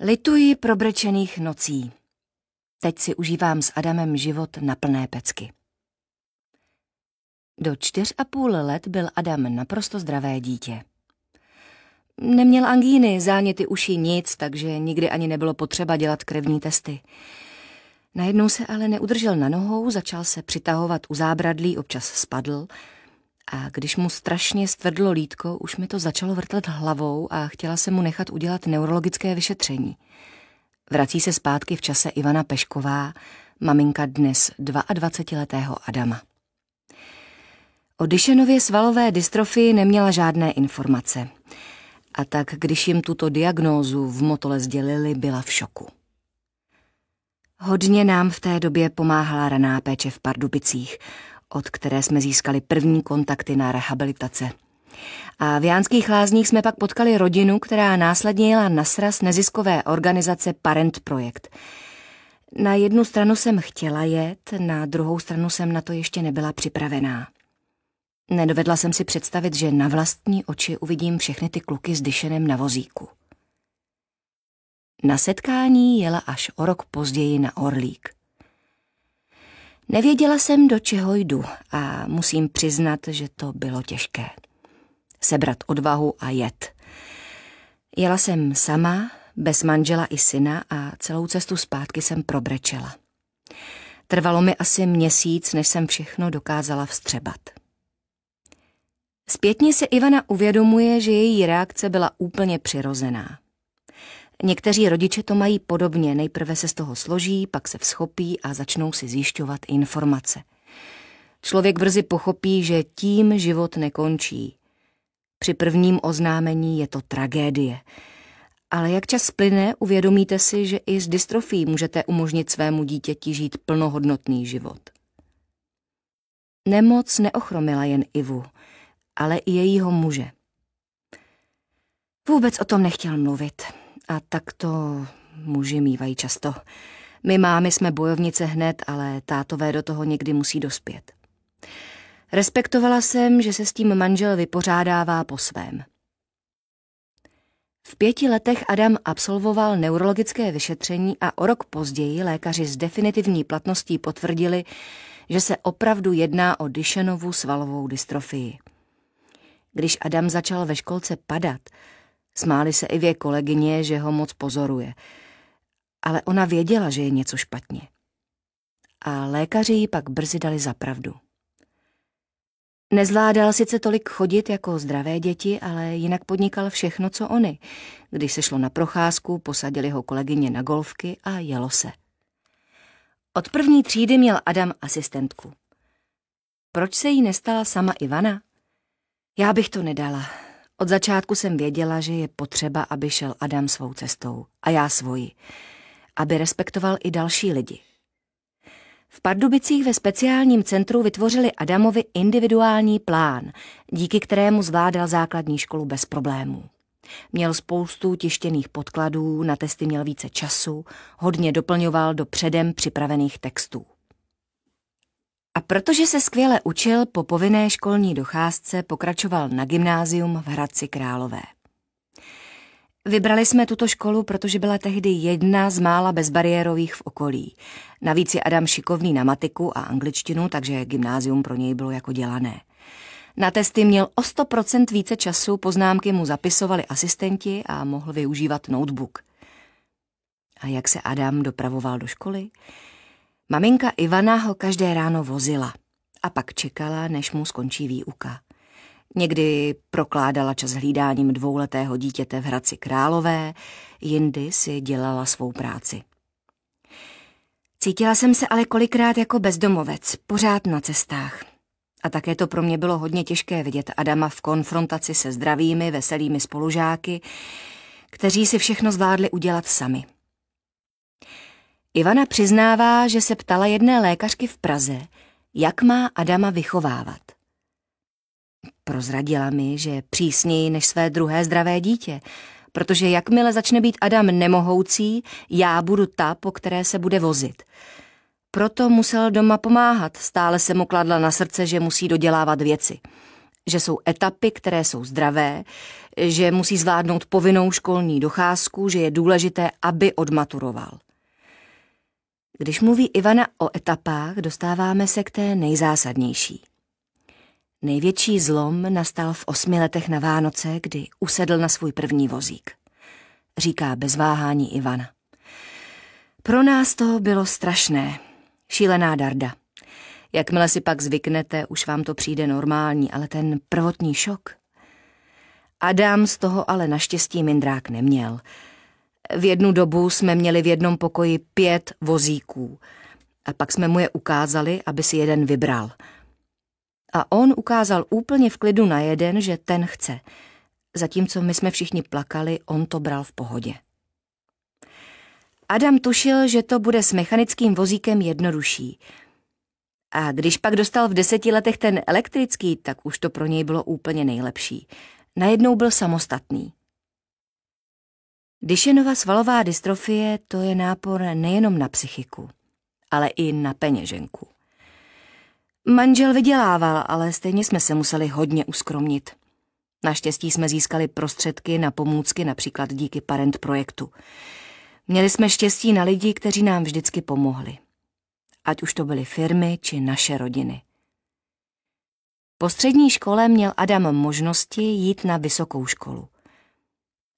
Lituji probrečených nocí. Teď si užívám s Adamem život na plné pecky. Do čtyř a půl let byl Adam naprosto zdravé dítě. Neměl angíny, záněty uší nic, takže nikdy ani nebylo potřeba dělat krevní testy. Najednou se ale neudržel na nohou, začal se přitahovat u zábradlí, občas spadl, a když mu strašně stvrdlo lítko, už mi to začalo vrtlet hlavou a chtěla se mu nechat udělat neurologické vyšetření. Vrací se zpátky v čase Ivana Pešková, maminka dnes 22-letého Adama. O Dyšenově svalové dystrofii neměla žádné informace. A tak, když jim tuto diagnózu v Motole sdělili, byla v šoku. Hodně nám v té době pomáhala raná péče v Pardubicích – od které jsme získali první kontakty na rehabilitace. A v Jánských lázních jsme pak potkali rodinu, která následně jela na sraz neziskové organizace Parent Projekt. Na jednu stranu jsem chtěla jet, na druhou stranu jsem na to ještě nebyla připravená. Nedovedla jsem si představit, že na vlastní oči uvidím všechny ty kluky s dyšenem na vozíku. Na setkání jela až o rok později na Orlík. Nevěděla jsem, do čeho jdu a musím přiznat, že to bylo těžké. Sebrat odvahu a jet. Jela jsem sama, bez manžela i syna a celou cestu zpátky jsem probrečela. Trvalo mi asi měsíc, než jsem všechno dokázala vstřebat. Zpětně se Ivana uvědomuje, že její reakce byla úplně přirozená. Někteří rodiče to mají podobně, nejprve se z toho složí, pak se vzchopí a začnou si zjišťovat informace. Člověk brzy pochopí, že tím život nekončí. Při prvním oznámení je to tragédie. Ale jak čas plyne, uvědomíte si, že i s dystrofí můžete umožnit svému dítěti žít plnohodnotný život. Nemoc neochromila jen Ivu, ale i jejího muže. Vůbec o tom nechtěl mluvit. A tak to muži mývají často. My máme, jsme bojovnice hned, ale tátové do toho někdy musí dospět. Respektovala jsem, že se s tím manžel vypořádává po svém. V pěti letech Adam absolvoval neurologické vyšetření a o rok později lékaři s definitivní platností potvrdili, že se opravdu jedná o Dyšenovu svalovou dystrofii. Když Adam začal ve školce padat, Smály se i vě kolegyně, že ho moc pozoruje. Ale ona věděla, že je něco špatně. A lékaři ji pak brzy dali za pravdu. Nezvládal sice tolik chodit jako zdravé děti, ale jinak podnikal všechno, co oni. Když se šlo na procházku, posadili ho kolegyně na golfky a jelo se. Od první třídy měl Adam asistentku. Proč se jí nestala sama Ivana? Já bych to nedala, od začátku jsem věděla, že je potřeba, aby šel Adam svou cestou a já svoji, aby respektoval i další lidi. V Pardubicích ve speciálním centru vytvořili Adamovi individuální plán, díky kterému zvládal základní školu bez problémů. Měl spoustu tištěných podkladů, na testy měl více času, hodně doplňoval do předem připravených textů. A protože se skvěle učil, po povinné školní docházce pokračoval na gymnázium v Hradci Králové. Vybrali jsme tuto školu, protože byla tehdy jedna z mála bezbariérových v okolí. Navíc je Adam šikovný na matiku a angličtinu, takže gymnázium pro něj bylo jako dělané. Na testy měl o 100% více času, poznámky mu zapisovali asistenti a mohl využívat notebook. A jak se Adam dopravoval do školy? Maminka Ivana ho každé ráno vozila a pak čekala, než mu skončí výuka. Někdy prokládala čas hlídáním dvouletého dítěte v Hradci Králové, jindy si dělala svou práci. Cítila jsem se ale kolikrát jako bezdomovec, pořád na cestách. A také to pro mě bylo hodně těžké vidět Adama v konfrontaci se zdravými, veselými spolužáky, kteří si všechno zvládli udělat sami. Ivana přiznává, že se ptala jedné lékařky v Praze, jak má Adama vychovávat. Prozradila mi, že přísněji než své druhé zdravé dítě, protože jakmile začne být Adam nemohoucí, já budu ta, po které se bude vozit. Proto musel doma pomáhat, stále se mu kladla na srdce, že musí dodělávat věci. Že jsou etapy, které jsou zdravé, že musí zvládnout povinnou školní docházku, že je důležité, aby odmaturoval. Když mluví Ivana o etapách, dostáváme se k té nejzásadnější. Největší zlom nastal v osmi letech na Vánoce, kdy usedl na svůj první vozík. Říká bez váhání Ivana. Pro nás to bylo strašné. Šílená darda. Jakmile si pak zvyknete, už vám to přijde normální, ale ten prvotní šok. Adam z toho ale naštěstí mindrák neměl. V jednu dobu jsme měli v jednom pokoji pět vozíků. A pak jsme mu je ukázali, aby si jeden vybral. A on ukázal úplně v klidu na jeden, že ten chce. Zatímco my jsme všichni plakali, on to bral v pohodě. Adam tušil, že to bude s mechanickým vozíkem jednodušší. A když pak dostal v deseti letech ten elektrický, tak už to pro něj bylo úplně nejlepší. Najednou byl samostatný. Dyšenova svalová dystrofie to je nápor nejenom na psychiku, ale i na peněženku. Manžel vydělával, ale stejně jsme se museli hodně uskromnit. Naštěstí jsme získali prostředky na pomůcky například díky parent projektu. Měli jsme štěstí na lidi, kteří nám vždycky pomohli. Ať už to byly firmy či naše rodiny. Po střední škole měl Adam možnosti jít na vysokou školu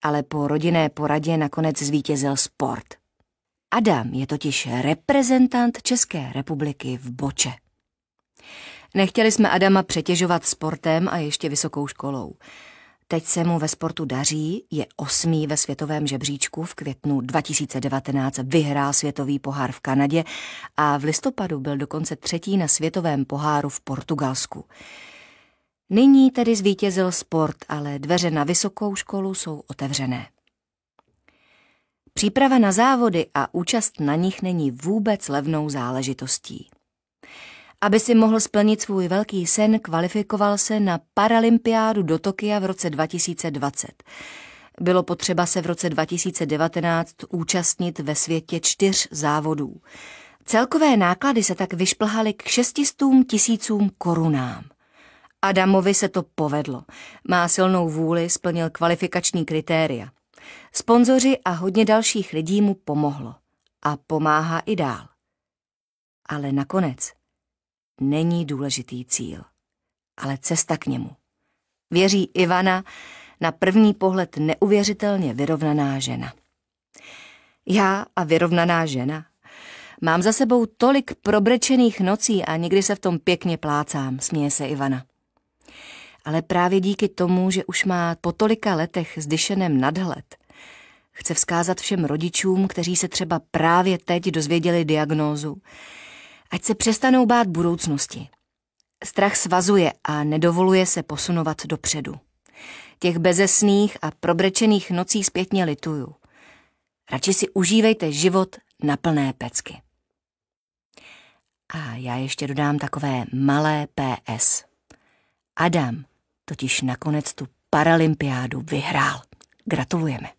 ale po rodinné poradě nakonec zvítězil sport. Adam je totiž reprezentant České republiky v boče. Nechtěli jsme Adama přetěžovat sportem a ještě vysokou školou. Teď se mu ve sportu daří, je osmý ve světovém žebříčku, v květnu 2019 vyhrál světový pohár v Kanadě a v listopadu byl dokonce třetí na světovém poháru v Portugalsku. Nyní tedy zvítězil sport, ale dveře na vysokou školu jsou otevřené. Příprava na závody a účast na nich není vůbec levnou záležitostí. Aby si mohl splnit svůj velký sen, kvalifikoval se na Paralympiádu do Tokia v roce 2020. Bylo potřeba se v roce 2019 účastnit ve světě čtyř závodů. Celkové náklady se tak vyšplhaly k 600 tisícům korunám. Adamovi se to povedlo. Má silnou vůli, splnil kvalifikační kritéria. Sponzoři a hodně dalších lidí mu pomohlo. A pomáhá i dál. Ale nakonec není důležitý cíl, ale cesta k němu. Věří Ivana, na první pohled neuvěřitelně vyrovnaná žena. Já a vyrovnaná žena. Mám za sebou tolik probrečených nocí a někdy se v tom pěkně plácám, směje se Ivana ale právě díky tomu, že už má po tolika letech s Dyšenem nadhled, chce vzkázat všem rodičům, kteří se třeba právě teď dozvěděli diagnózu, ať se přestanou bát budoucnosti. Strach svazuje a nedovoluje se posunovat dopředu. Těch bezesných a probrečených nocí zpětně lituju. Radši si užívejte život na plné pecky. A já ještě dodám takové malé PS. Adam totiž nakonec tu paralympiádu vyhrál. Gratulujeme.